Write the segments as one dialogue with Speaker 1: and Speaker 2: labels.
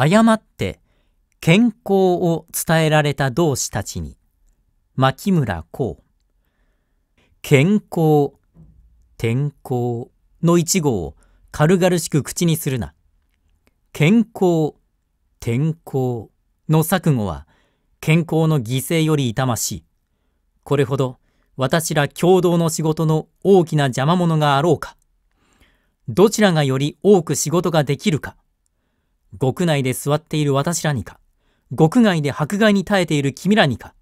Speaker 1: 誤って健康を伝えられた同志たちに牧村公健康天候の一語を軽々しく口にするな健康天候の錯誤は健康の犠牲より痛ましいこれほど私ら共同の仕事の大きな邪魔者があろうかどちらがより多く仕事ができるか獄内で座っている私らにか、獄外で迫害に耐えている君らにか、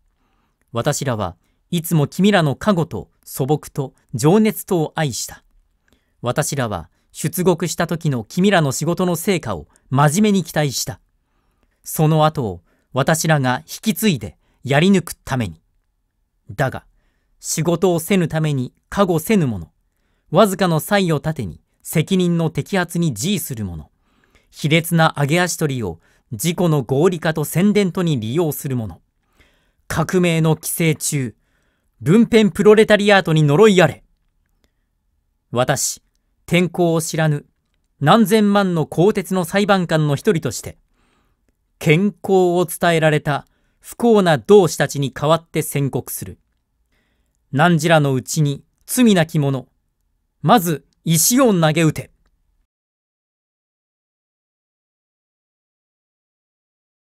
Speaker 1: 私らはいつも君らの加護と素朴と情熱とを愛した。私らは出獄した時の君らの仕事の成果を真面目に期待した。その後を私らが引き継いでやり抜くために。だが、仕事をせぬために加護せぬ者、わずかの才を盾に責任の摘発に辞意する者、卑劣な揚げ足取りを自己の合理化と宣伝とに利用するもの。革命の寄生虫。文編プロレタリアートに呪いあれ。私、天候を知らぬ何千万の鋼鉄の裁判官の一人として、健康を伝えられた不幸な同志たちに代わって宣告する。何時らのうちに罪なき者、まず石を投げ打て。